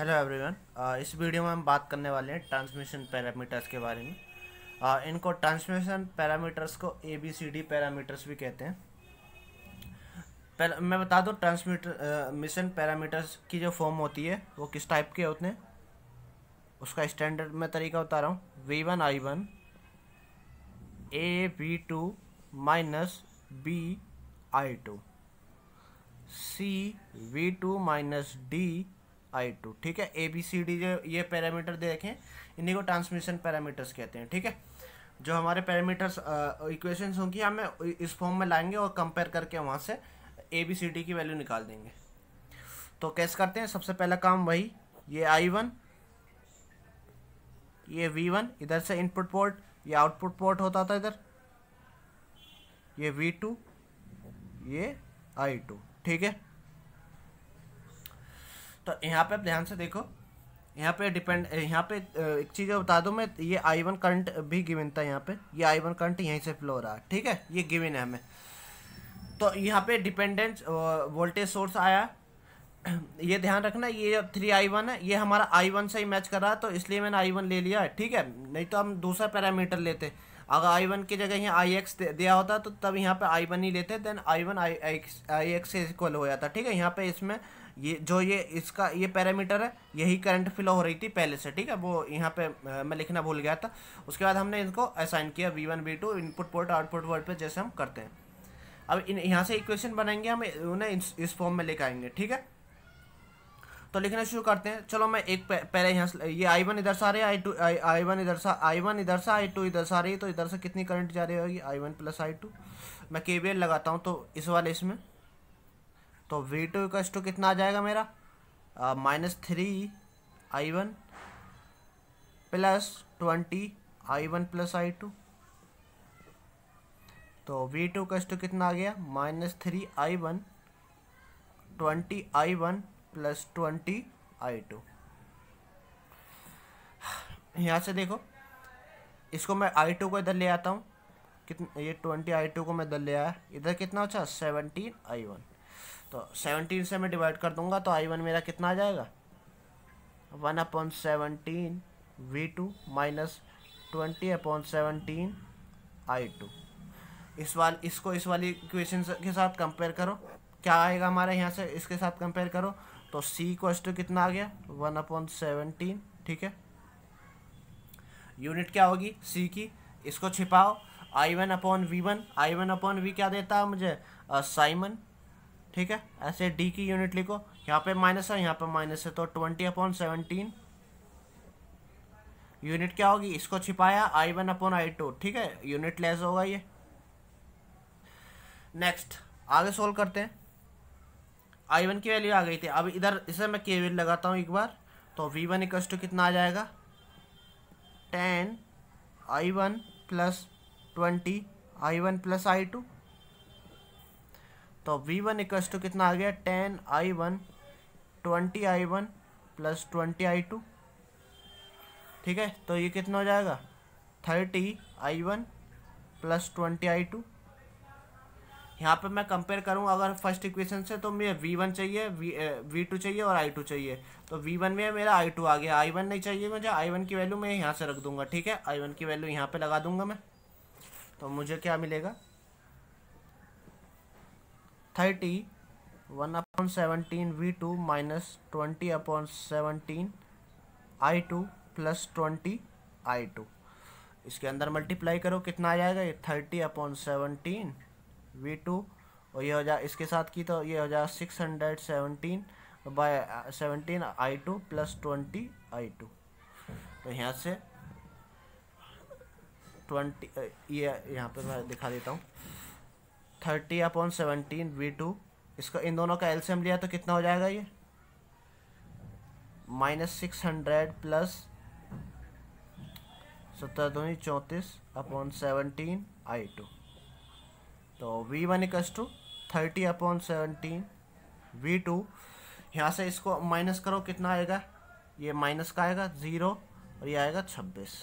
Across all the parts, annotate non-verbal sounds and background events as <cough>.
hello everyone uh, इस वीडियो में हम बात करने वाले हैं ट्रांसमिशन पैरामीटर्स के बारे में uh, इनको ट्रांसमिशन पैरामीटर्स को A B C D parameters भी कहते हैं पहले मैं बता दूँ ट्रांसमीटर मिशन पैरामीटर्स की जो फॉर्म होती है वो किस टाइप के होते हैं उसका स्टैंडर्ड मैं तरीका बता रहा हूँ V one I one A V two minus B I two C V two minus D I two ठीक है ए बी सी डी जो ये पैरामीटर देखें इन्हीं को ट्रांसमिशन पैरामीटर्स कहते हैं ठीक है जो हमारे पैरामीटर्स इक्वेशंस होंगी हमें इस फॉर्म में लाएंगे और कंपेयर करके वहाँ से ए बी सी डी की वैल्यू निकाल देंगे तो कैसे करते हैं सबसे पहला काम वही ये आई वन ये वी वन इधर से इनपुट पोर्ट ये आउटपुट पोर्ट होता था इधर ये वी टू ये आई टू ठीक है तो यहाँ पे आप ध्यान से देखो यहाँ पे डिपेंड यहाँ पे एक चीज़ बता दूँ मैं ये आई वन करंट भी गिविन था यहाँ पे ये आई वन करंट यहीं से फ्लो हो रहा है ठीक है ये गिविन है हमें तो यहाँ पे डिपेंडेंस वोल्टेज सोर्स आया <clears throat> ये ध्यान रखना ये थ्री आई वन है ये हमारा आई वन से ही मैच कर रहा है तो इसलिए मैंने आई वन ले लिया है ठीक है नहीं तो हम दूसरा पैरामीटर लेते अगर आई वन की जगह यहाँ आई एक्स दिया होता तो तब यहाँ पे आई वन ही लेते then I one I X I X से इक्वल हो जाता ठीक है यहाँ पे इसमें ये जो ये इसका ये पैरामीटर है यही करंट फ्लो हो रही थी पहले से ठीक है वो यहाँ पे मैं लिखना भूल गया था उसके बाद हमने इनको असाइन किया V one V two input port output port पे जैसे हम करते हैं अब इन यहाँ से इक्वेशन बनाएंगे हम उन्हें इस, इस फॉर्म में लेकर आएंगे ठीक है तो लिखना शुरू करते हैं चलो मैं एक पहले यहाँ से ये आई वन इधर से आ रही है आई टू आई वन इधर से आई वन इधर से आई टू इधर से आ रही है तो इधर से कितनी करंट जा रही होगी I one plus I two मैं के लगाता हूँ तो इस वाले इसमें तो वी टू इक्स टू कितना आ जाएगा मेरा minus three I one plus twenty I one plus I two तो वी टू इक्व टू कितना आ गया minus three I one twenty I one plus twenty I two यहाँ से देखो इसको मैं आई टू को इधर ले आता हूँ कितना ये ट्वेंटी आई टू को मैं इधर ले आया इधर कितना अच्छा सेवनटीन आई वन तो सेवनटीन से मैं डिवाइड कर दूंगा तो आई वन मेरा कितना आ जाएगा one upon seventeen V two minus twenty upon seventeen I two इस वाल इसको इस वाली इक्वेशन के साथ कंपेयर करो क्या आएगा हमारे यहाँ से इसके साथ कंपेयर करो तो सी क्वेश्चन तो कितना आ गया वन अपॉन सेवनटीन ठीक है यूनिट क्या होगी सी की इसको छिपाओ I one upon V one I one upon V क्या देता है मुझे साइमन uh, ठीक है ऐसे डी की यूनिट लिखो यहाँ पे माइनस है यहाँ पे माइनस है तो ट्वेंटी अपॉन सेवनटीन यूनिट क्या होगी इसको छिपाया I one upon I two ठीक है यूनिट लेस होगा ये नेक्स्ट आगे सोल्व करते हैं आई वन की वैल्यू आ गई थी अब इधर इसे मैं के लगाता हूँ एक बार तो वी वन इक्वस टू कितना आ जाएगा ten I one plus twenty I one plus I two तो वी वन इक्व टू कितना आ गया ten I one twenty I one plus twenty I two ठीक है तो ये कितना हो जाएगा thirty I one plus twenty I two यहाँ पर मैं कंपेयर करूँ अगर फर्स्ट इक्वेशन से तो मुझे वी वन चाहिए वी वी टू चाहिए और आई टू चाहिए तो वी वन में मेरा आई टू आ गया आई वन नहीं चाहिए मुझे आई वन की वैल्यू मैं यहाँ से रख दूंगा ठीक है आई वन की वैल्यू यहाँ पे लगा दूंगा मैं तो मुझे क्या मिलेगा thirty one upon seventeen V two minus twenty upon seventeen I two plus twenty I two इसके अंदर मल्टीप्लाई करो कितना आ जाएगा ये thirty upon seventeen V two और ये हो जाए इसके साथ की तो ये हो जाए six hundred seventeen by seventeen I two plus twenty I two तो यहाँ से ट्वेंटी uh, ये यहाँ पर मैं दिखा देता हूँ thirty upon seventeen V two इसका इन दोनों का एल्सियम लिया तो कितना हो जाएगा ये माइनस सिक्स हंड्रेड प्लस सत्तर दूनी चौंतीस अपॉन सेवनटीन आई टू तो V one equal to thirty upon seventeen V two यहाँ से इसको माइनस करो कितना आएगा ये माइनस का आएगा ज़ीरो और ये आएगा छब्बीस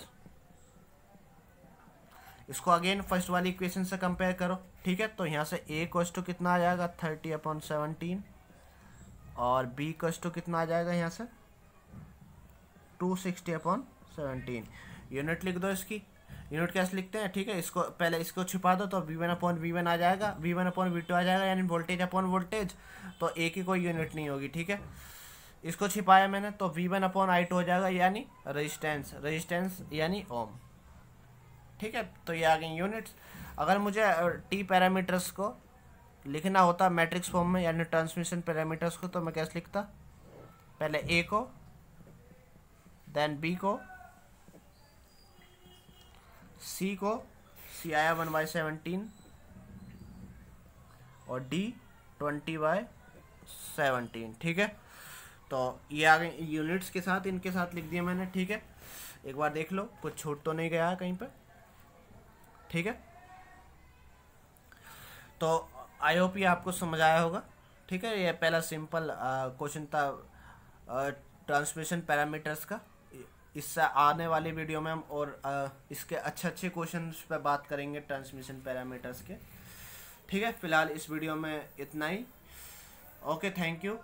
इसको अगेन फर्स्ट वाली इक्वेशन से कंपेयर करो ठीक है तो यहाँ से ए कोस्टू कितना आ जाएगा थर्टी अपॉन सेवनटीन और बी कोस्टो कितना आ जाएगा यहाँ से two sixty upon seventeen unit लिख दो इसकी यूनिट कैसे लिखते हैं ठीक है इसको पहले इसको छिपा दो तो V one upon V one आ जाएगा V one upon V two आ जाएगा यानी वोल्टेज अपॉन वोल्टेज तो ए की कोई यूनिट नहीं होगी ठीक है इसको छिपाया मैंने तो V one upon I two हो जाएगा यानी रजिस्टेंस रजिस्टेंस यानी ओम ठीक है तो ये आ गई यूनिट्स अगर मुझे टी पैरामीटर्स को लिखना होता मैट्रिक्स फॉर्म में यानी ट्रांसमिशन पैरामीटर्स को तो मैं कैसे लिखता पहले ए को देन बी को सी को सी आया वन बाई सेवनटीन और डी ट्वेंटी बाय सेवनटीन ठीक है तो ये आ गए यूनिट्स के साथ इनके साथ लिख दिया मैंने ठीक है एक बार देख लो कुछ छूट तो नहीं गया है कहीं पर ठीक है तो आई होप ये आपको समझ आया होगा ठीक है ये पहला सिंपल क्वेश्चन था ट्रांसमिशन पैरामीटर्स का इससे आने वाली वीडियो में हम और आ, इसके अच्छे अच्छे क्वेश्चन पर बात करेंगे ट्रांसमिशन पैरामीटर्स के ठीक है फिलहाल इस वीडियो में इतना ही ओके थैंक यू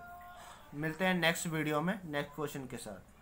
मिलते हैं नेक्स्ट वीडियो में नेक्स्ट क्वेश्चन के साथ